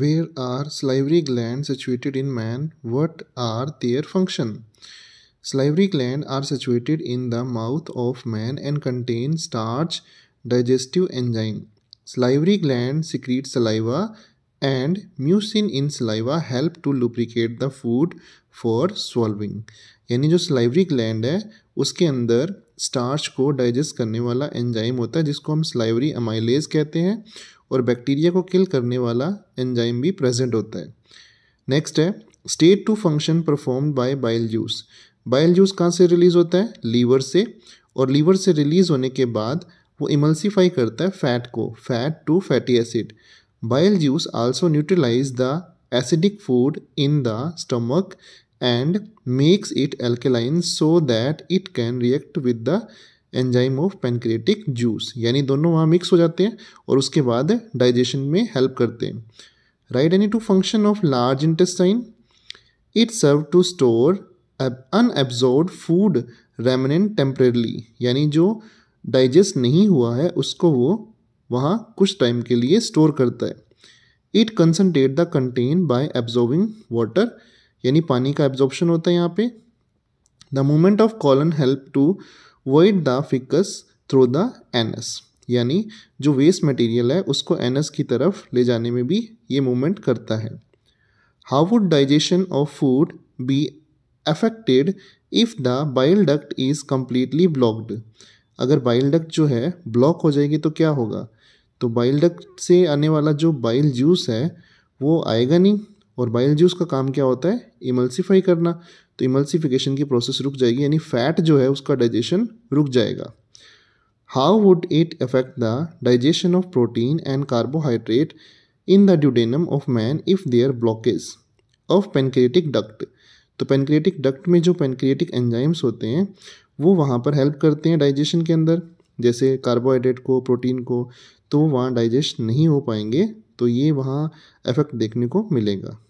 where are salivary gland situated in man what are their function salivary gland are situated in the mouth of man and contain starch digestive enzyme salivary gland secrete saliva and mucin in saliva help to lubricate the food for swallowing यानी जो salivary gland है उसके अंदर starch को digest करने वाला enzyme होता है जिसको हम स्लाइवरी अमाइलेज कहते हैं और बैक्टीरिया को किल करने वाला एंजाइम भी प्रेजेंट होता है नेक्स्ट है state two function perform by bile juice bile juice कहाँ से रिलीज़ होता है लीवर से और लीवर से रिलीज़ होने के बाद वो इमल्सीफाई करता है फैट को fat to fatty acid bile juice also neutralise the acidic food in the stomach and makes it alkaline so that it can react with the enzyme of pancreatic juice यानी दोनों वहाँ mix हो जाते हैं और उसके बाद डाइजेशन में हेल्प करते हैं right any two function of large intestine it serve to store unabsorb food remnant temporarily यानी जो डाइजेस्ट नहीं हुआ है उसको वो वहाँ कुछ टाइम के लिए स्टोर करता है it concentrate the content by absorbing water यानी पानी का एब्जॉर्प्शन होता है यहाँ पे the movement of colon help to ward the faeces through the anus यानी जो वेस्ट मटेरियल है उसको एनस की तरफ ले जाने में भी ये मूवमेंट करता है how would digestion of food be affected if the bile duct is completely blocked अगर बाइल डक्ट जो है ब्लॉक हो जाएगी तो क्या होगा तो बाइल डक्ट से आने वाला जो बाइल जूस है वो आएगा नहीं और बाइल जूस का काम क्या होता है इमल्सीफाई करना तो इमल्सीफिकेशन की प्रोसेस रुक जाएगी यानी फैट जो है उसका डाइजेशन रुक जाएगा how would it affect the digestion of protein and carbohydrate in the duodenum of man if there blockage of pancreatic duct तो पेनक्रिएटिक डक्ट में जो पेनक्रिएटिक एंजाइम्स होते हैं वो वहाँ पर हेल्प करते हैं डाइजेशन के अंदर जैसे कार्बोहाइड्रेट को प्रोटीन को तो वहाँ डाइजेस्ट नहीं हो पाएंगे तो ये वहाँ इफेक्ट देखने को मिलेगा